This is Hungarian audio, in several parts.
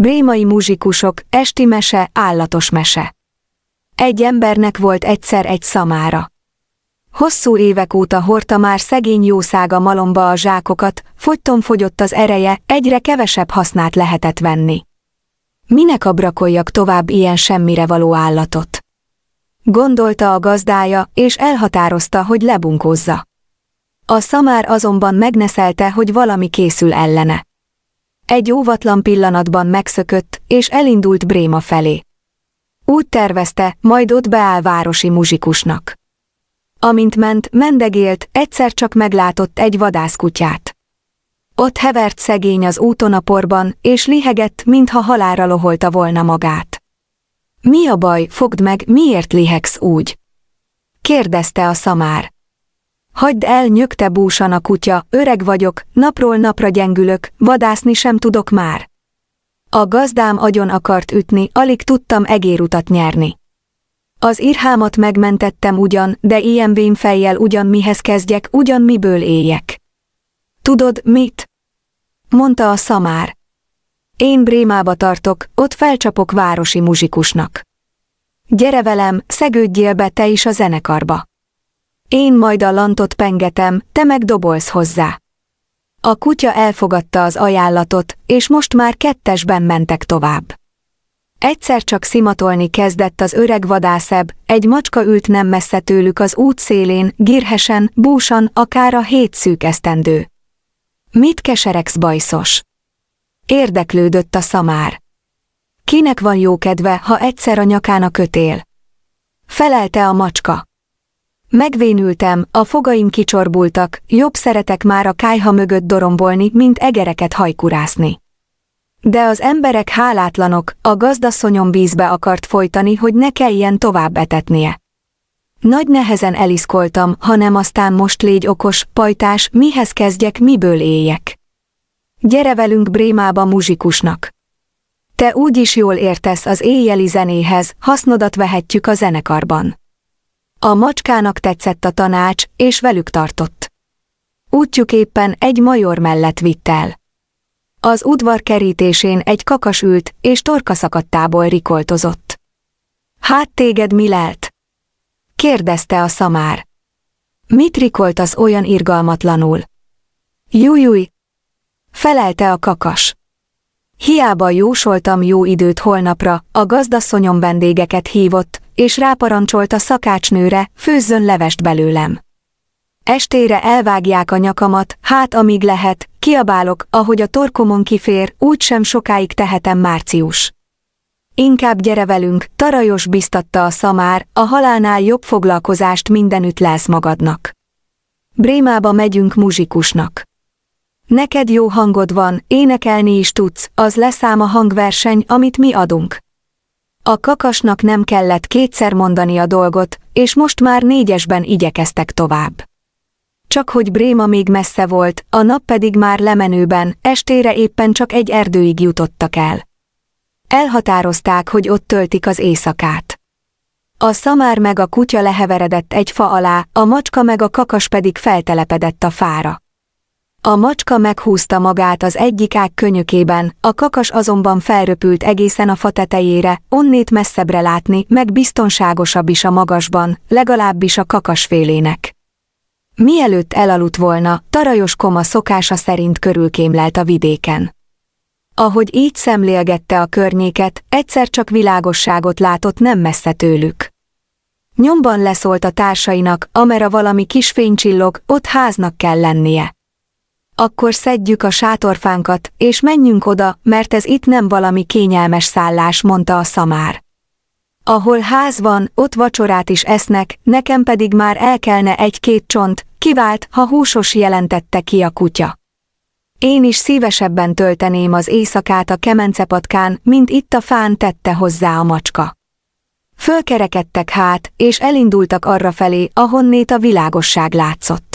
Brémai muzsikusok, esti mese, állatos mese. Egy embernek volt egyszer egy szamára. Hosszú évek óta hordta már szegény jószága malomba a zsákokat, fogyton fogyott az ereje, egyre kevesebb hasznát lehetett venni. Minek abrakoljak tovább ilyen semmire való állatot? Gondolta a gazdája, és elhatározta, hogy lebunkózza. A szamár azonban megneszelte, hogy valami készül ellene egy óvatlan pillanatban megszökött, és elindult Bréma felé. Úgy tervezte, majd ott beáll városi muzsikusnak. Amint ment, mendegélt, egyszer csak meglátott egy vadászkutyát. Ott hevert szegény az úton a porban, és lihegett, mintha halára loholta volna magát. Mi a baj, fogd meg, miért lihegsz úgy? Kérdezte a szamár. Hagyd el, nyögte búsan a kutya, öreg vagyok, napról napra gyengülök, vadászni sem tudok már. A gazdám agyon akart ütni, alig tudtam egérutat nyerni. Az irhámat megmentettem ugyan, de ilyen vémfejjel ugyan mihez kezdjek, ugyan miből éljek. Tudod, mit? Mondta a szamár. Én Brémába tartok, ott felcsapok városi muzsikusnak. Gyere velem, szegődjél be te is a zenekarba. Én majd a lantot pengetem, te meg dobolsz hozzá. A kutya elfogadta az ajánlatot, és most már kettesben mentek tovább. Egyszer csak szimatolni kezdett az öreg vadászebb, egy macska ült nem messze tőlük az út szélén, girhesen, búsan, akár a hét szűk esztendő. Mit keseregsz bajszos? Érdeklődött a szamár. Kinek van jó kedve, ha egyszer a nyakán a kötél? Felelte a macska. Megvénültem, a fogaim kicsorbultak, jobb szeretek már a kájha mögött dorombolni, mint egereket hajkurászni. De az emberek hálátlanok, a gazdaszonyom vízbe akart folytani, hogy ne kelljen tovább etetnie. Nagy nehezen eliszkoltam, hanem aztán most légy okos, pajtás, mihez kezdjek, miből éljek. Gyere velünk Brémába muzsikusnak. Te úgyis jól értesz az éjjeli zenéhez, hasznodat vehetjük a zenekarban. A macskának tetszett a tanács, és velük tartott. Útjuk éppen egy major mellett vitt el. Az udvar kerítésén egy kakas ült, és szakadtából rikoltozott. Hát téged mi lelt? Kérdezte a szamár. Mit rikolt az olyan irgalmatlanul? Jújúj! Felelte a kakas. Hiába jósoltam jó időt holnapra, a gazdaszonyom vendégeket hívott, és ráparancsolt a szakácsnőre, főzzön levest belőlem. Estére elvágják a nyakamat, hát amíg lehet, kiabálok, ahogy a torkomon kifér, úgysem sokáig tehetem március. Inkább gyere velünk, tarajos biztatta a szamár, a halálnál jobb foglalkozást mindenütt lesz magadnak. Brémába megyünk muzsikusnak. Neked jó hangod van, énekelni is tudsz, az leszám a hangverseny, amit mi adunk. A kakasnak nem kellett kétszer mondani a dolgot, és most már négyesben igyekeztek tovább. Csak hogy Bréma még messze volt, a nap pedig már lemenőben, estére éppen csak egy erdőig jutottak el. Elhatározták, hogy ott töltik az éjszakát. A szamár meg a kutya leheveredett egy fa alá, a macska meg a kakas pedig feltelepedett a fára. A macska meghúzta magát az egyik ág könyökében, a kakas azonban felröpült egészen a fa tetejére, onnét messzebbre látni, meg biztonságosabb is a magasban, legalábbis a félének. Mielőtt elaludt volna, tarajos koma szokása szerint körülkémlelt a vidéken. Ahogy így szemlélgette a környéket, egyszer csak világosságot látott nem messze tőlük. Nyomban leszólt a társainak, amera valami kis fénycsillog, ott háznak kell lennie akkor szedjük a sátorfánkat, és menjünk oda, mert ez itt nem valami kényelmes szállás, mondta a szamár. Ahol ház van, ott vacsorát is esznek, nekem pedig már el kellene egy-két csont, kivált, ha húsos jelentette ki a kutya. Én is szívesebben tölteném az éjszakát a kemencepatkán, mint itt a fán tette hozzá a macska. Fölkerekedtek hát, és elindultak arra felé, ahonnét a világosság látszott.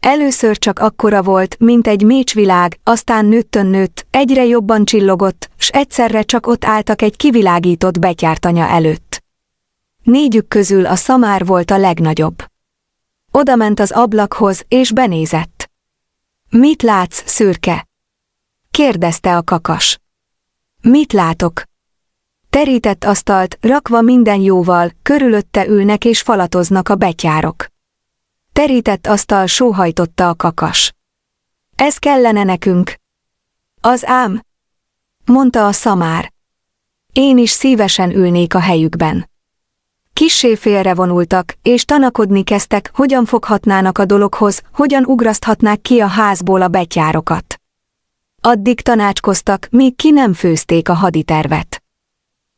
Először csak akkora volt, mint egy mécsvilág, aztán nőttön nőtt, egyre jobban csillogott, s egyszerre csak ott álltak egy kivilágított betyártanya előtt. Négyük közül a szamár volt a legnagyobb. Oda ment az ablakhoz, és benézett. Mit látsz, szürke? kérdezte a kakas. Mit látok? Terített asztalt, rakva minden jóval, körülötte ülnek és falatoznak a betyárok. Terített asztal sóhajtotta a kakas. Ez kellene nekünk. Az ám, mondta a szamár. Én is szívesen ülnék a helyükben. Kissé vonultak és tanakodni kezdtek, hogyan foghatnának a dologhoz, hogyan ugraszthatnák ki a házból a betyárokat. Addig tanácskoztak, míg ki nem főzték a haditervet.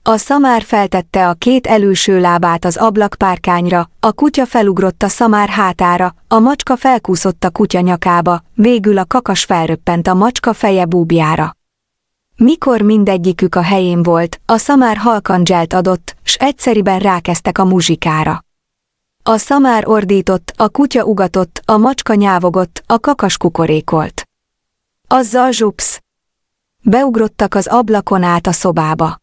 A szamár feltette a két előső lábát az ablakpárkányra, a kutya felugrott a szamár hátára, a macska felkúszott a kutya nyakába, végül a kakas felröppent a macska feje búbjára. Mikor mindegyikük a helyén volt, a szamár halkan adott, s egyszeriben rákeztek a muzsikára. A szamár ordított, a kutya ugatott, a macska nyávogott, a kakas kukorékolt. Azzal zsupsz! Beugrottak az ablakon át a szobába.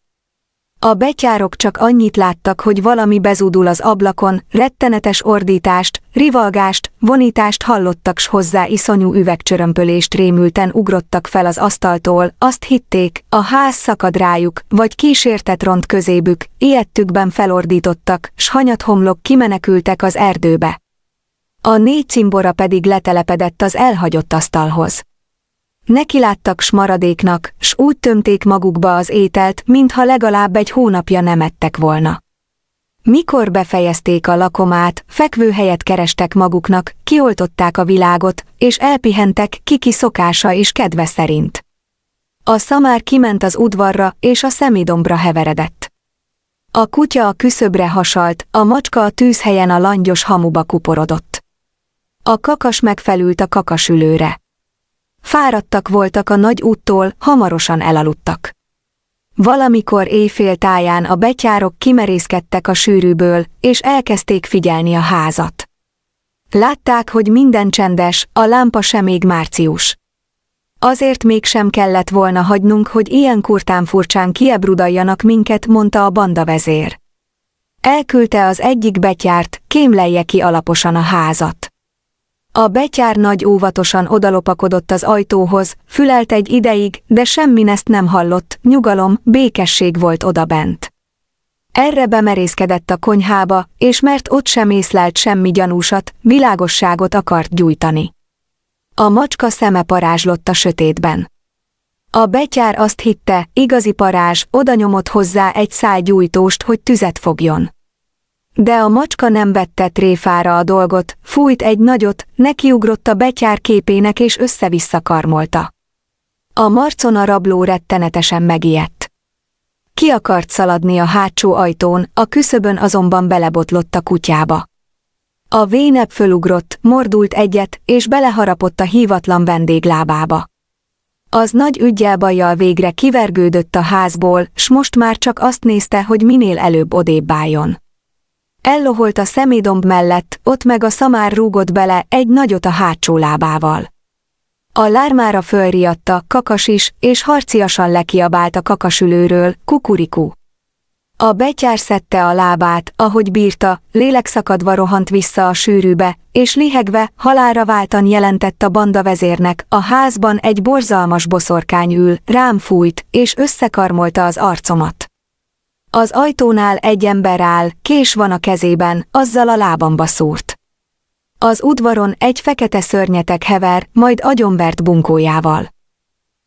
A betyárok csak annyit láttak, hogy valami bezúdul az ablakon, rettenetes ordítást, rivalgást, vonítást hallottak s hozzá iszonyú üvegcsörömpölést rémülten ugrottak fel az asztaltól, azt hitték, a ház szakad rájuk, vagy kísértet ront közébük, ilyettükben felordítottak, s hanyathomlok kimenekültek az erdőbe. A négy cimbora pedig letelepedett az elhagyott asztalhoz. Nekiláttak smaradéknak, s úgy tömték magukba az ételt, mintha legalább egy hónapja nem ettek volna. Mikor befejezték a lakomát, helyet kerestek maguknak, kioltották a világot, és elpihentek kiki szokása és kedve szerint. A szamár kiment az udvarra, és a szemidombra heveredett. A kutya a küszöbre hasalt, a macska a tűzhelyen a langyos hamuba kuporodott. A kakas megfelült a kakasülőre. Fáradtak voltak a nagy úttól, hamarosan elaludtak. Valamikor éjfél táján a betyárok kimerészkedtek a sűrűből, és elkezdték figyelni a házat. Látták, hogy minden csendes, a lámpa sem még március. Azért mégsem kellett volna hagynunk, hogy ilyen kurtán furcsán kiebrudaljanak minket, mondta a banda vezér. Elküldte az egyik betyárt, kémlelje ki alaposan a házat. A betyár nagy óvatosan odalopakodott az ajtóhoz, fülelt egy ideig, de semmi ezt nem hallott, nyugalom, békesség volt odabent. Erre bemerészkedett a konyhába, és mert ott sem észlelt semmi gyanúsat, világosságot akart gyújtani. A macska szeme parázslott a sötétben. A betyár azt hitte, igazi parázs, odanyomott hozzá egy szál gyújtóst, hogy tüzet fogjon. De a macska nem vette tréfára a dolgot, fújt egy nagyot, nekiugrott a betyár képének és össze-vissza karmolta. A marcon a rabló rettenetesen megijedt. Ki akart szaladni a hátsó ajtón, a küszöbön azonban belebotlott a kutyába. A vénep fölugrott, mordult egyet, és beleharapott a hívatlan vendég lábába. Az nagy ügyelbajjal végre kivergődött a házból, s most már csak azt nézte, hogy minél előbb odébb álljon. Elloholt a szemédomb mellett, ott meg a szamár rúgott bele egy nagyot a hátsó lábával. A lármára fölriadta, kakas is, és harciasan lekiabált a kakasülőről, kukurikú. A betyár szedte a lábát, ahogy bírta, lélekszakadva rohant vissza a sűrűbe, és lihegve, halára váltan jelentett a banda vezérnek, a házban egy borzalmas boszorkány ül, rám fújt, és összekarmolta az arcomat. Az ajtónál egy ember áll, kés van a kezében, azzal a lábamba szúrt. Az udvaron egy fekete szörnyetek hever, majd agyonvert bunkójával.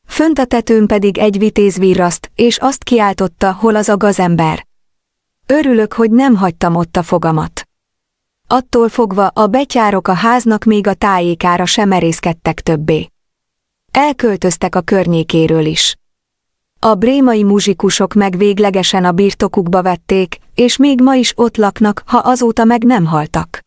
Fönt a tetőn pedig egy vitéz virraszt, és azt kiáltotta, hol az a gazember. Örülök, hogy nem hagytam ott a fogamat. Attól fogva a betyárok a háznak még a tájékára sem merészkedtek többé. Elköltöztek a környékéről is. A brémai muzsikusok meg véglegesen a birtokukba vették, és még ma is ott laknak, ha azóta meg nem haltak.